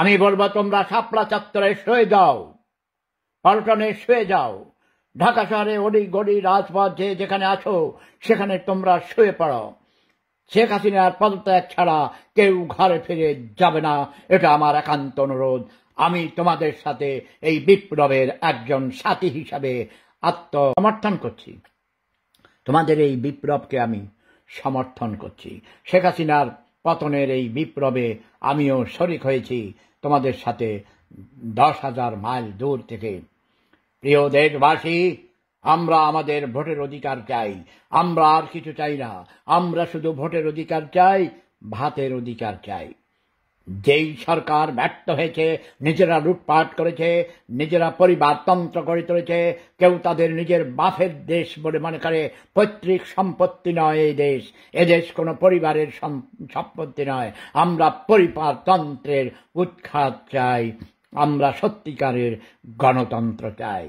আমি বলবো তোমরা শাপলা চত্বরে শুয়ে যাও পল্টনে শুয়ে যাও ঢাকা শহরে ওড়ি গড়ি রাজপথ যে যেখানে আছো সেখানে তোমরা শুয়ে পড়ো শেখ হাসিনার পদত্যাগ ছাড়া কেউ ঘরে ফিরে যাবে না এটা আমার একান্ত অনুরোধ আমি তোমাদের সাথে এই বিপ্লবের একজন সাথী হিসাবে আত্মসমর্থন করছি তোমাদের এই বিপ্লবকে আমি সমর্থন করছি শেখ হাসিনার পতনের এই বিপ্লবে আমিও শরিক হয়েছি তোমাদের সাথে দশ হাজার মাইল দূর থেকে প্রিয় দেশবাসী আমরা আমাদের ভোটের অধিকার চাই আমরা আর কিছু চাই না আমরা শুধু ভোটের অধিকার চাই ভাতের অধিকার চাই যেই সরকার ব্যর্থ হয়েছে নিজেরা লুটপাট করেছে নিজেরা পরিবারতন্ত্র করে তুলেছে কেউ তাদের নিজের বাফের দেশ বলে মনে করে পৈতৃক সম্পত্তি নয় এই দেশ এদেশ কোনো পরিবারের সম্পত্তি নয় আমরা পরিবারতন্ত্রের উৎখাত চাই আমরা সত্যিকারের গণতন্ত্র চাই